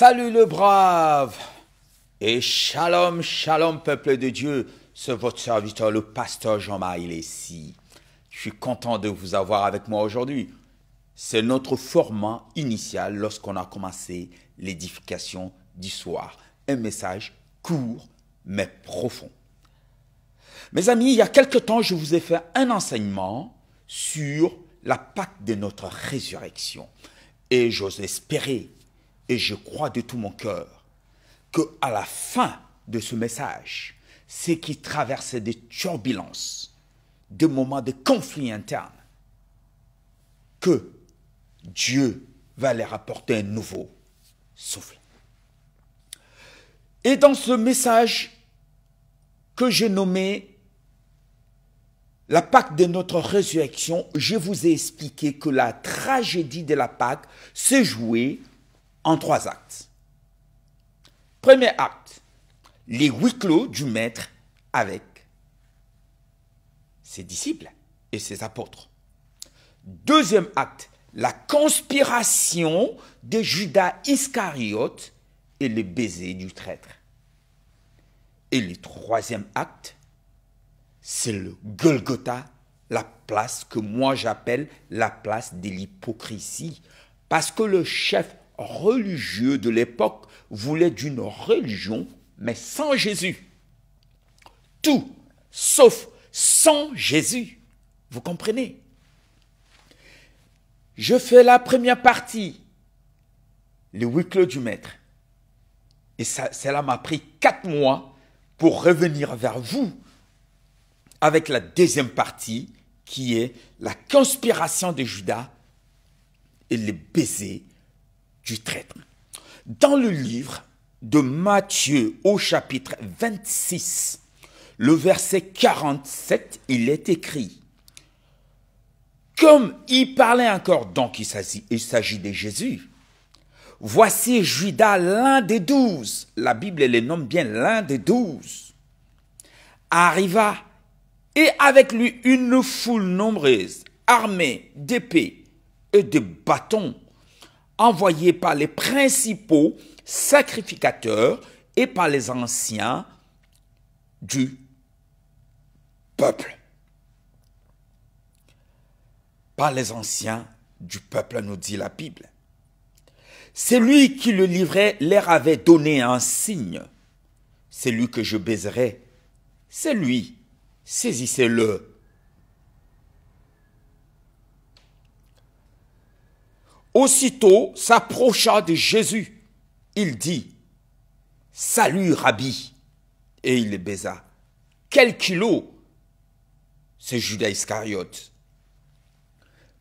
Salut le brave et shalom, shalom peuple de Dieu, c'est votre serviteur le pasteur Jean-Marie Lessi. Je suis content de vous avoir avec moi aujourd'hui. C'est notre format initial lorsqu'on a commencé l'édification du soir. Un message court mais profond. Mes amis, il y a quelque temps, je vous ai fait un enseignement sur la Pâque de notre résurrection. Et j'ose espérer et je crois de tout mon cœur que à la fin de ce message, ceux qui traversent des turbulences, des moments de conflit interne, que Dieu va leur apporter un nouveau souffle. Et dans ce message que j'ai nommé la Pâque de notre résurrection, je vous ai expliqué que la tragédie de la Pâque se jouait en trois actes. Premier acte, les huis clos du maître avec ses disciples et ses apôtres. Deuxième acte, la conspiration de Judas Iscariote et le baiser du traître. Et le troisième acte, c'est le Golgotha, la place que moi j'appelle la place de l'hypocrisie, parce que le chef religieux de l'époque voulaient d'une religion, mais sans Jésus. Tout, sauf sans Jésus. Vous comprenez Je fais la première partie, le huis clos du maître. Et cela m'a pris quatre mois pour revenir vers vous avec la deuxième partie qui est la conspiration de Judas et les baisers traître. Dans le livre de Matthieu au chapitre 26, le verset 47, il est écrit. Comme il parlait encore, donc il s'agit de Jésus, voici Judas, l'un des douze, la Bible les nomme bien l'un des douze, arriva et avec lui une foule nombreuse, armée d'épées et de bâtons Envoyé par les principaux sacrificateurs et par les anciens du peuple. Par les anciens du peuple, nous dit la Bible. Celui qui le livrait leur avait donné un signe. C'est lui que je baiserai. C'est lui. Saisissez-le aussitôt s'approcha de Jésus. Il dit, Salut Rabbi. Et il le baisa. Quel kilo C'est Judas Iscariote.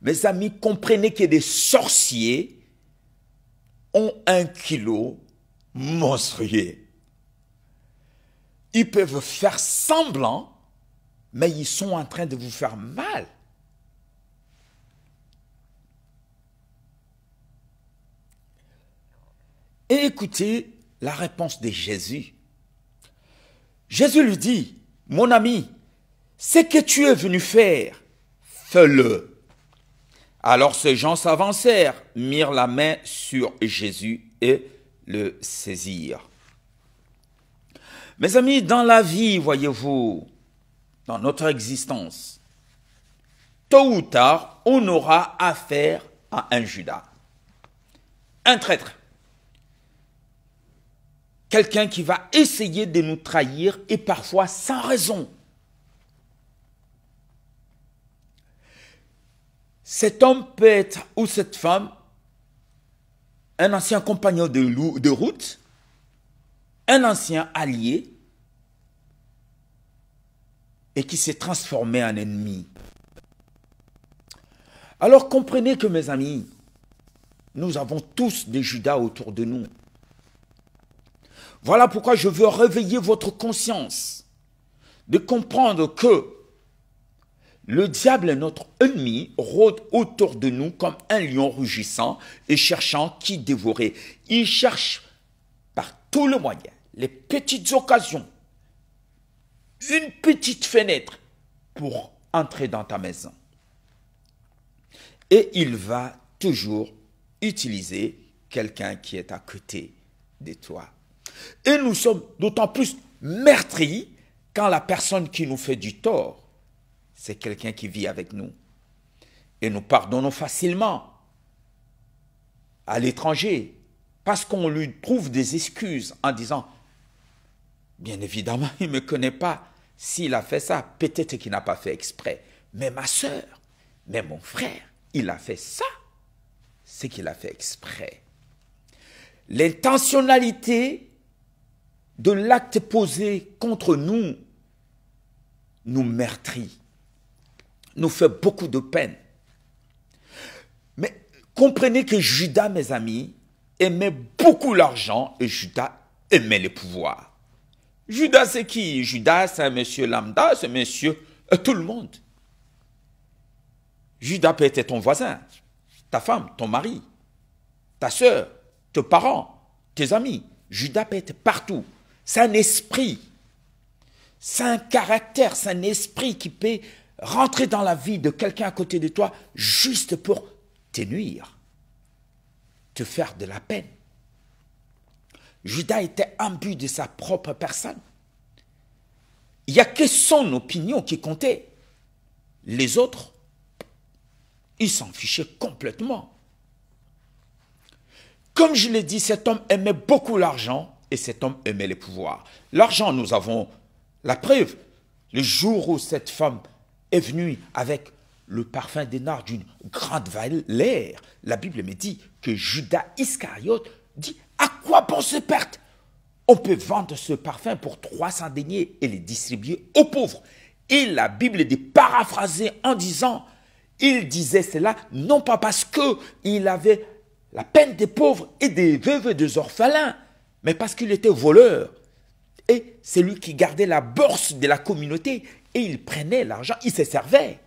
Mes amis, comprenez que des sorciers ont un kilo monstrueux. Ils peuvent faire semblant, mais ils sont en train de vous faire mal. Et écoutez la réponse de Jésus. Jésus lui dit, mon ami, ce que tu es venu faire, fais-le. Alors ces gens s'avancèrent, mirent la main sur Jésus et le saisirent. Mes amis, dans la vie, voyez-vous, dans notre existence, tôt ou tard, on aura affaire à un Judas, un traître. Quelqu'un qui va essayer de nous trahir et parfois sans raison. Cet homme peut être, ou cette femme, un ancien compagnon de, de route, un ancien allié, et qui s'est transformé en ennemi. Alors comprenez que mes amis, nous avons tous des Judas autour de nous. Voilà pourquoi je veux réveiller votre conscience de comprendre que le diable est notre ennemi, rôde autour de nous comme un lion rugissant et cherchant qui dévorer. Il cherche par tous les moyens, les petites occasions, une petite fenêtre pour entrer dans ta maison. Et il va toujours utiliser quelqu'un qui est à côté de toi et nous sommes d'autant plus meurtris quand la personne qui nous fait du tort, c'est quelqu'un qui vit avec nous. Et nous pardonnons facilement à l'étranger parce qu'on lui trouve des excuses en disant, bien évidemment, il ne me connaît pas. S'il a fait ça, peut-être qu'il n'a pas fait exprès. Mais ma soeur, mais mon frère, il a fait ça. C'est qu'il a fait exprès. L'intentionnalité de l'acte posé contre nous nous meurtrit, nous fait beaucoup de peine. Mais comprenez que Judas, mes amis, aimait beaucoup l'argent et Judas aimait le pouvoir. Judas, c'est qui Judas, c'est un monsieur lambda, c'est monsieur euh, tout le monde. Judas peut être ton voisin, ta femme, ton mari, ta soeur, tes parents, tes amis. Judas peut être partout. C'est un esprit. C'est un caractère, c'est un esprit qui peut rentrer dans la vie de quelqu'un à côté de toi juste pour nuire, te faire de la peine. Judas était imbu de sa propre personne. Il n'y a que son opinion qui comptait. Les autres, ils s'en fichaient complètement. Comme je l'ai dit, cet homme aimait beaucoup l'argent et cet homme aimait les pouvoirs. L'argent, nous avons la preuve. Le jour où cette femme est venue avec le parfum d'énard d'une grande valeur, la Bible me dit que Judas Iscariote dit À quoi bon se perdre On peut vendre ce parfum pour 300 deniers et les distribuer aux pauvres. Et la Bible est paraphrasée en disant Il disait cela non pas parce qu'il avait la peine des pauvres et des veuves et des orphelins, mais parce qu'il était voleur. Et c'est lui qui gardait la bourse de la communauté et il prenait l'argent, il se servait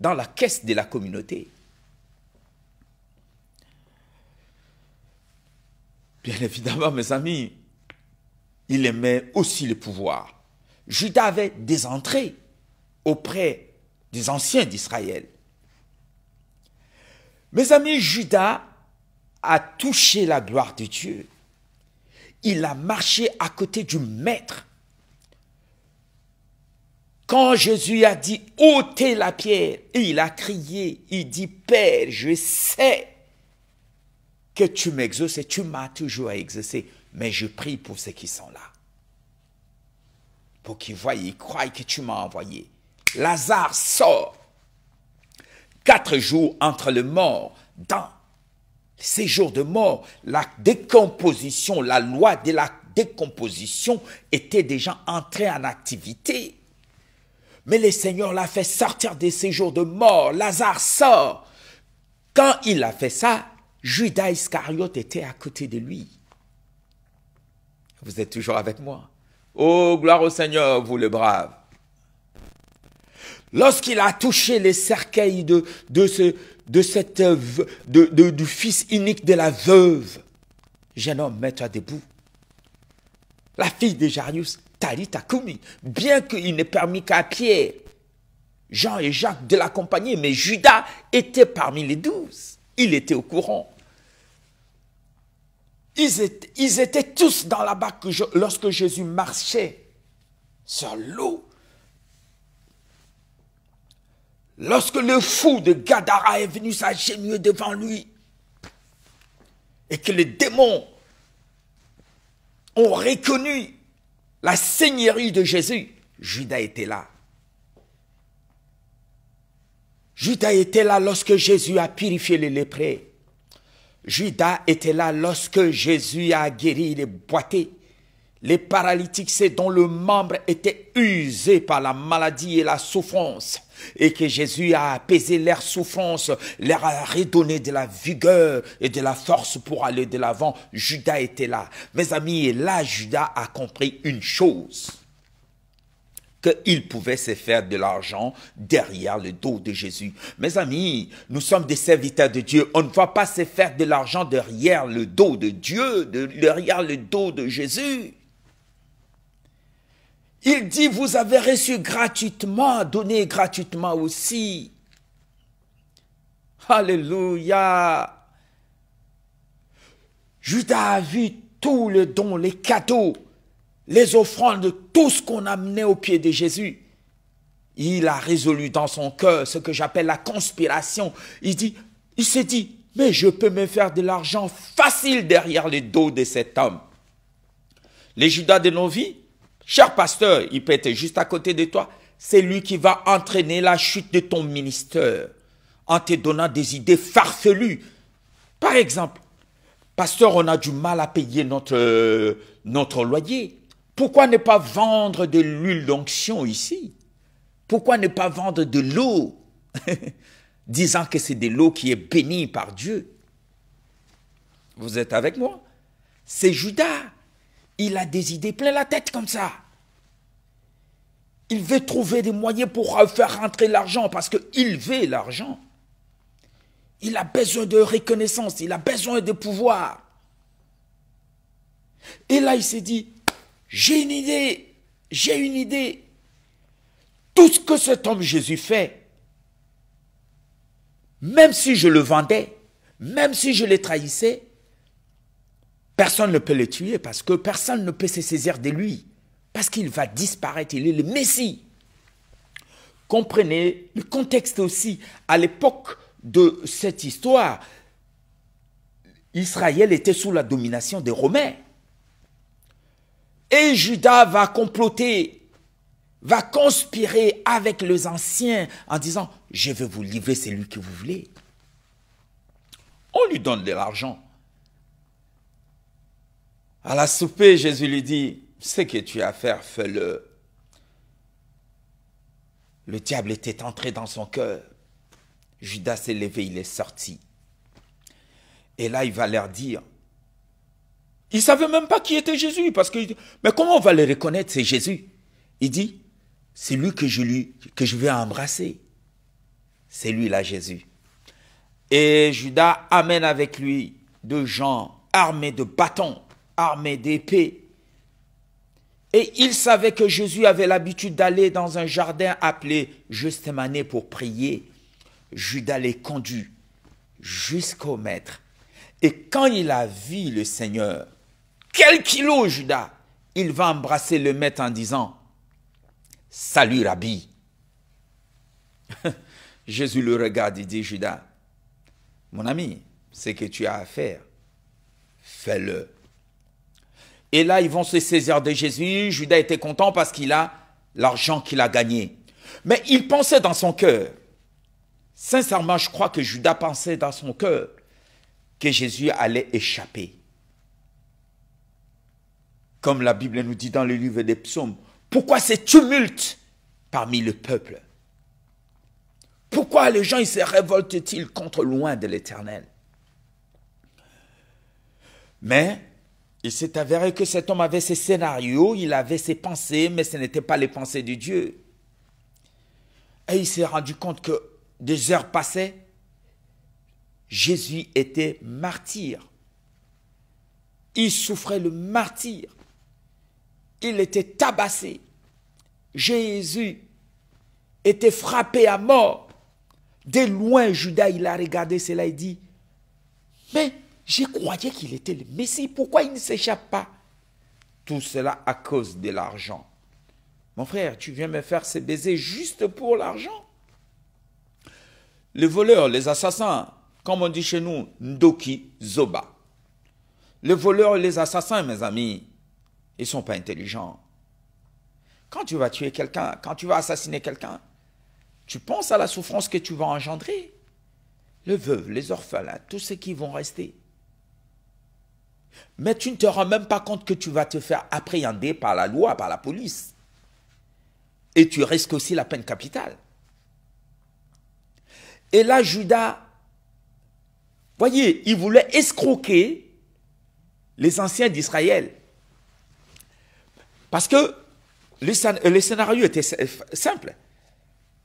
dans la caisse de la communauté. Bien évidemment, mes amis, il aimait aussi le pouvoir. Judas avait des entrées auprès des anciens d'Israël. Mes amis, Judas a touché la gloire de Dieu il a marché à côté du maître. Quand Jésus a dit ôtez la pierre, il a crié, il dit Père, je sais que tu m'exauces et tu m'as toujours exaucé, mais je prie pour ceux qui sont là. Pour qu'ils voient, ils croient que tu m'as envoyé. Lazare sort. Quatre jours entre le mort dans séjour de mort, la décomposition, la loi de la décomposition était déjà entrée en activité. Mais le Seigneur l'a fait sortir des séjours de mort. Lazare sort. Quand il a fait ça, Judas Iscariote était à côté de lui. Vous êtes toujours avec moi. Oh, gloire au Seigneur, vous le brave. Lorsqu'il a touché les cercueils de, de, ce, de cette, de, de, du fils unique de la veuve. Jeune homme, mets-toi debout. La fille de Jarius, Tali Takumi. bien qu'il n'ait permis qu'à Pierre, Jean et Jacques de l'accompagner, mais Judas était parmi les douze. Il était au courant. Ils étaient, ils étaient tous dans la barque lorsque Jésus marchait sur l'eau. Lorsque le fou de Gadara est venu s'agenouiller devant lui et que les démons ont reconnu la seigneurie de Jésus, Judas était là. Judas était là lorsque Jésus a purifié les lépreux. Judas était là lorsque Jésus a guéri les boîtés. Les paralytiques, c'est dont le membre était usé par la maladie et la souffrance, et que Jésus a apaisé leur souffrance, leur a redonné de la vigueur et de la force pour aller de l'avant. Judas était là. Mes amis, là, Judas a compris une chose qu'il pouvait se faire de l'argent derrière le dos de Jésus. Mes amis, nous sommes des serviteurs de Dieu. On ne va pas se faire de l'argent derrière le dos de Dieu, de, derrière le dos de Jésus. Il dit, vous avez reçu gratuitement, donné gratuitement aussi. Alléluia. Judas a vu tous les dons, les cadeaux, les offrandes, tout ce qu'on amenait au pied de Jésus. Il a résolu dans son cœur ce que j'appelle la conspiration. Il dit, il s'est dit, mais je peux me faire de l'argent facile derrière les dos de cet homme. Les Judas de nos vies, Cher pasteur, il peut être juste à côté de toi. C'est lui qui va entraîner la chute de ton ministère en te donnant des idées farfelues. Par exemple, pasteur, on a du mal à payer notre, euh, notre loyer. Pourquoi ne pas vendre de l'huile d'onction ici Pourquoi ne pas vendre de l'eau Disant que c'est de l'eau qui est bénie par Dieu. Vous êtes avec moi C'est Judas il a des idées plein la tête comme ça. Il veut trouver des moyens pour faire rentrer l'argent parce qu'il veut l'argent. Il a besoin de reconnaissance, il a besoin de pouvoir. Et là, il s'est dit, j'ai une idée, j'ai une idée. Tout ce que cet homme Jésus fait, même si je le vendais, même si je le trahissais, Personne ne peut le tuer parce que personne ne peut se saisir de lui. Parce qu'il va disparaître, il est le Messie. Comprenez le contexte aussi. À l'époque de cette histoire, Israël était sous la domination des Romains. Et Judas va comploter, va conspirer avec les anciens en disant, je vais vous livrer celui que vous voulez. On lui donne de l'argent. À la souper, Jésus lui dit, ce que tu as à faire, fais-le. Le diable était entré dans son cœur. Judas s'est levé, il est sorti. Et là, il va leur dire, il ne savait même pas qui était Jésus, parce que, mais comment on va le reconnaître, c'est Jésus Il dit, c'est lui que je, lui, que je vais embrasser. C'est lui là, Jésus. Et Judas amène avec lui deux gens armés de bâtons armé d'épée. Et il savait que Jésus avait l'habitude d'aller dans un jardin appelé Justemané pour prier. Judas les conduit jusqu'au maître. Et quand il a vu le Seigneur, quel kilo Judas Il va embrasser le maître en disant, Salut Rabbi. Jésus le regarde et dit, Judas, mon ami, ce que tu as à faire, fais-le. Et là, ils vont se saisir de Jésus. Judas était content parce qu'il a l'argent qu'il a gagné. Mais il pensait dans son cœur. Sincèrement, je crois que Judas pensait dans son cœur que Jésus allait échapper. Comme la Bible nous dit dans le livre des psaumes, pourquoi ces tumultes parmi le peuple Pourquoi les gens ils se révoltent-ils contre loin de l'Éternel Mais il s'est avéré que cet homme avait ses scénarios, il avait ses pensées, mais ce n'étaient pas les pensées de Dieu. Et il s'est rendu compte que des heures passaient, Jésus était martyr. Il souffrait le martyr. Il était tabassé. Jésus était frappé à mort. De loin, Judas, il a regardé cela et dit, mais je croyais qu'il était le Messie. Pourquoi il ne s'échappe pas Tout cela à cause de l'argent. Mon frère, tu viens me faire ces baisers juste pour l'argent Les voleurs, les assassins, comme on dit chez nous, Ndoki Zoba. Les voleurs et les assassins, mes amis, ils ne sont pas intelligents. Quand tu vas tuer quelqu'un, quand tu vas assassiner quelqu'un, tu penses à la souffrance que tu vas engendrer. Les veuves, les orphelins, tous ceux qui vont rester. Mais tu ne te rends même pas compte que tu vas te faire appréhender par la loi, par la police. Et tu risques aussi la peine capitale. Et là, Judas, voyez, il voulait escroquer les anciens d'Israël. Parce que le, scénario était simple.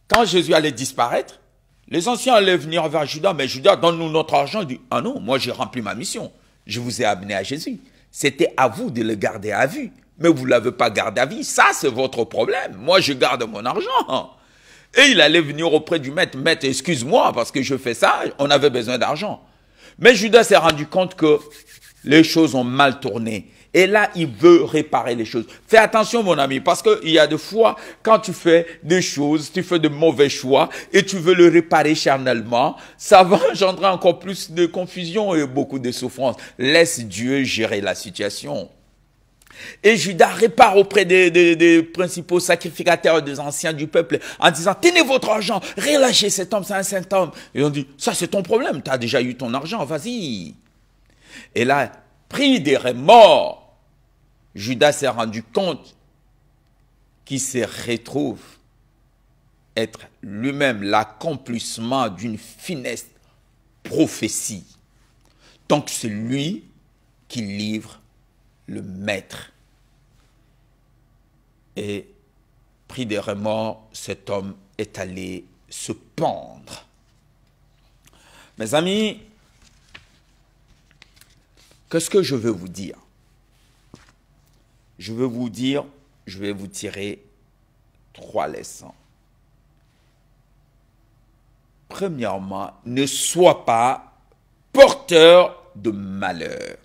Quand Jésus allait disparaître, les anciens allaient venir vers Judas, mais Judas, donne-nous notre argent. Il dit, ah non, moi j'ai rempli ma mission. Je vous ai amené à Jésus. C'était à vous de le garder à vue. Mais vous ne l'avez pas gardé à vue. Ça, c'est votre problème. Moi, je garde mon argent. Et il allait venir auprès du maître. Maître, excuse-moi, parce que je fais ça. On avait besoin d'argent. Mais Judas s'est rendu compte que les choses ont mal tourné. Et là, il veut réparer les choses. Fais attention, mon ami, parce qu'il y a des fois, quand tu fais des choses, tu fais de mauvais choix et tu veux le réparer charnellement, ça va engendrer encore plus de confusion et beaucoup de souffrance. Laisse Dieu gérer la situation. Et Judas répare auprès des, principaux sacrificateurs des anciens du peuple en disant, tenez votre argent, relâchez cet homme, c'est un saint homme. Et on dit, ça c'est ton problème, tu as déjà eu ton argent, vas-y. Et là, pris des remords, Judas s'est rendu compte qu'il se retrouve être lui-même l'accomplissement d'une finesse prophétie. Donc c'est lui qui livre le maître. Et pris de remords, cet homme est allé se pendre. Mes amis, qu'est-ce que je veux vous dire je veux vous dire, je vais vous tirer trois leçons. Premièrement, ne sois pas porteur de malheur.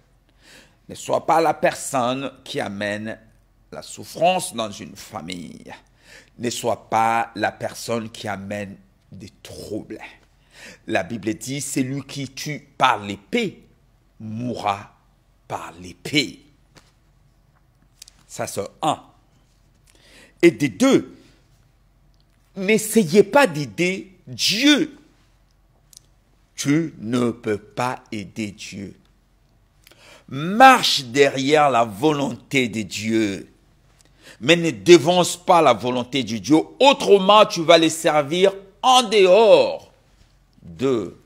Ne sois pas la personne qui amène la souffrance dans une famille. Ne sois pas la personne qui amène des troubles. La Bible dit, celui qui tue par l'épée mourra par l'épée. Ça, c'est un. Et des deux, n'essayez pas d'aider Dieu. Tu ne peux pas aider Dieu. Marche derrière la volonté de Dieu. Mais ne dévance pas la volonté de Dieu. Autrement, tu vas les servir en dehors de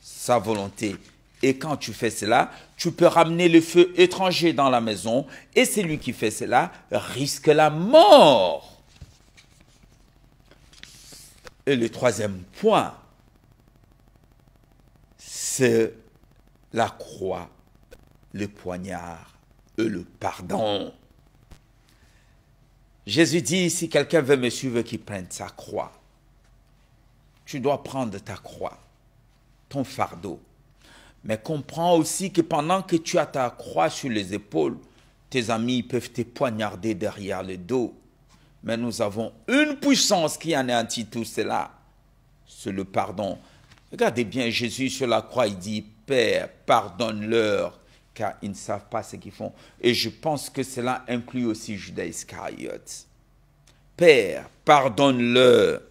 sa volonté. Et quand tu fais cela, tu peux ramener le feu étranger dans la maison, et celui qui fait cela risque la mort. Et le troisième point, c'est la croix, le poignard et le pardon. Jésus dit, si quelqu'un veut me suivre, qu'il prenne sa croix. Tu dois prendre ta croix, ton fardeau mais comprends aussi que pendant que tu as ta croix sur les épaules, tes amis peuvent te poignarder derrière le dos. Mais nous avons une puissance qui anéantit tout cela. C'est le pardon. Regardez bien Jésus sur la croix, il dit, Père, pardonne-leur, car ils ne savent pas ce qu'ils font. Et je pense que cela inclut aussi Judas Iscariote. Père, pardonne-leur.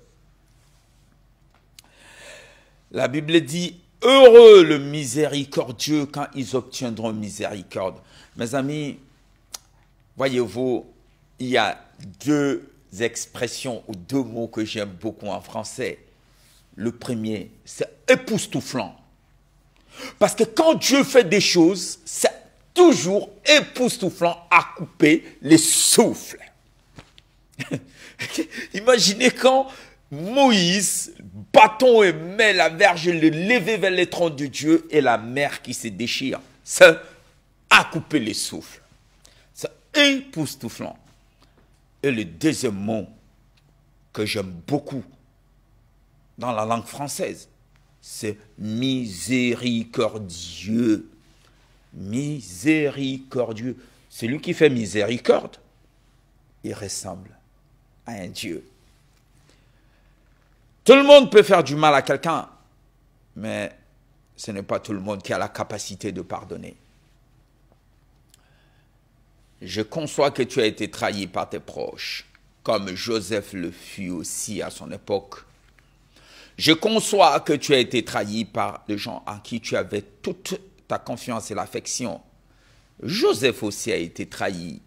La Bible dit, Heureux le miséricordieux quand ils obtiendront miséricorde. Mes amis, voyez-vous, il y a deux expressions ou deux mots que j'aime beaucoup en français. Le premier, c'est époustouflant. Parce que quand Dieu fait des choses, c'est toujours époustouflant à couper les souffles. Imaginez quand Moïse, bâton et main, la verge le levée vers les troncs de Dieu et la mer qui se déchire. Ça a coupé les souffles. C'est époustouflant. Et le deuxième mot que j'aime beaucoup dans la langue française, c'est miséricordieux. Miséricordieux. Celui qui fait miséricorde, il ressemble à un Dieu. Tout le monde peut faire du mal à quelqu'un, mais ce n'est pas tout le monde qui a la capacité de pardonner. Je conçois que tu as été trahi par tes proches, comme Joseph le fut aussi à son époque. Je conçois que tu as été trahi par les gens à qui tu avais toute ta confiance et l'affection. Joseph aussi a été trahi.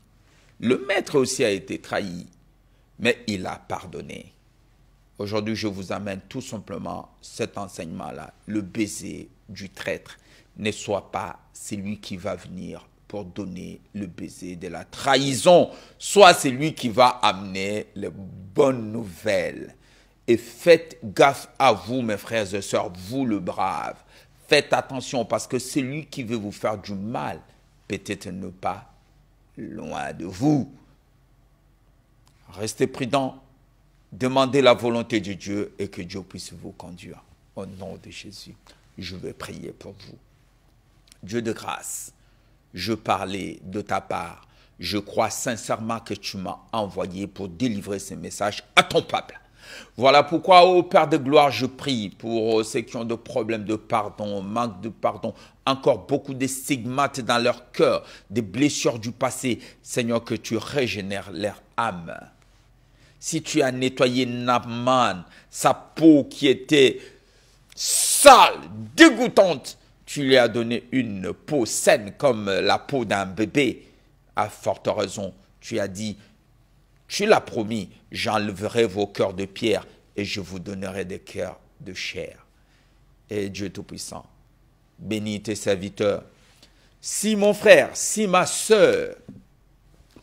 Le maître aussi a été trahi. Mais il a pardonné. Aujourd'hui, je vous amène tout simplement cet enseignement-là. Le baiser du traître ne soit pas celui qui va venir pour donner le baiser de la trahison, soit celui qui va amener les bonnes nouvelles. Et faites gaffe à vous, mes frères et sœurs, vous le brave. Faites attention parce que celui qui veut vous faire du mal, peut-être ne pas loin de vous. Restez prudent, Demandez la volonté de Dieu et que Dieu puisse vous conduire. Au nom de Jésus, je vais prier pour vous. Dieu de grâce, je parlais de ta part. Je crois sincèrement que tu m'as envoyé pour délivrer ce message à ton peuple. Voilà pourquoi, ô Père de gloire, je prie pour euh, ceux qui ont des problèmes de pardon, manque de pardon, encore beaucoup de stigmates dans leur cœur, des blessures du passé. Seigneur, que tu régénères leur âme si tu as nettoyé Naaman, sa peau qui était sale, dégoûtante, tu lui as donné une peau saine comme la peau d'un bébé, à forte raison, tu as dit, tu l'as promis, j'enleverai vos cœurs de pierre et je vous donnerai des cœurs de chair. Et Dieu Tout-Puissant, bénis tes serviteurs. Si mon frère, si ma sœur,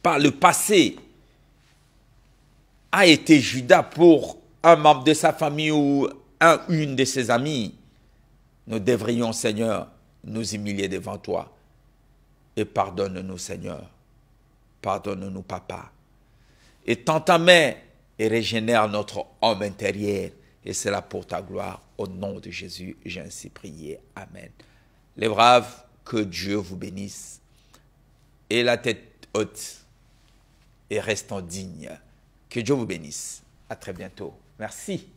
par le passé, a été Judas pour un membre de sa famille ou un, une de ses amis, nous devrions, Seigneur, nous humilier devant toi. Et pardonne-nous, Seigneur. Pardonne-nous, Papa. Et tant ta main et régénère notre homme intérieur. Et cela pour ta gloire. Au nom de Jésus, j'ai ainsi prié. Amen. Les braves, que Dieu vous bénisse. Et la tête haute. Et restons dignes. Que Dieu vous bénisse. À très bientôt. Merci.